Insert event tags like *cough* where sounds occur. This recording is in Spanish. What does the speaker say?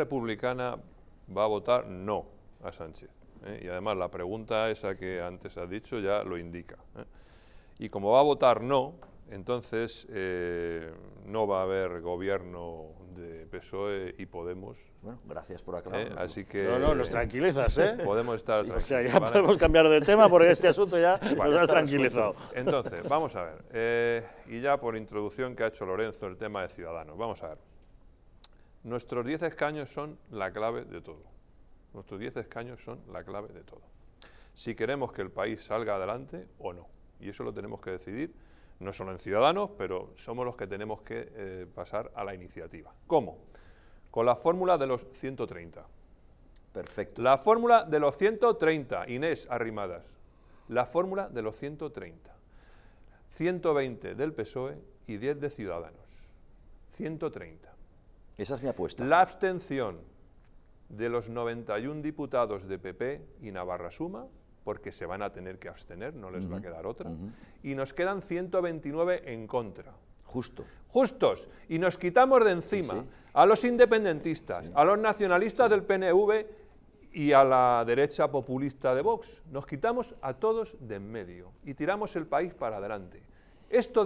republicana va a votar no a Sánchez. ¿eh? Y además la pregunta esa que antes ha dicho ya lo indica. ¿eh? Y como va a votar no, entonces eh, no va a haber gobierno de PSOE y Podemos. Bueno, gracias por aclarar. Así que, no, no, nos tranquilizas, ¿eh? Podemos estar tranquilos. o sea, ya podemos cambiar de tema porque este asunto ya *laughs* nos has tranquilizado. Entonces, vamos a ver. y ya por introducción que ha hecho Lorenzo el tema de Ciudadanos. Vamos a ver. Nuestros 10 escaños son la clave de todo. Nuestros 10 escaños son la clave de todo. Si queremos que el país salga adelante o no. Y eso lo tenemos que decidir, no solo en Ciudadanos, pero somos los que tenemos que eh, pasar a la iniciativa. ¿Cómo? Con la fórmula de los 130. Perfecto. La fórmula de los 130, Inés Arrimadas. La fórmula de los 130. 120 del PSOE y 10 de Ciudadanos. 130. Esa es mi apuesta. La abstención de los 91 diputados de PP y Navarra Suma, porque se van a tener que abstener, no les va a quedar otra, y nos quedan 129 en contra. Justo. Justos. Y nos quitamos de encima a los independentistas, a los nacionalistas del PNV y a la derecha populista de Vox. Nos quitamos a todos de en medio y tiramos el país para adelante. Esto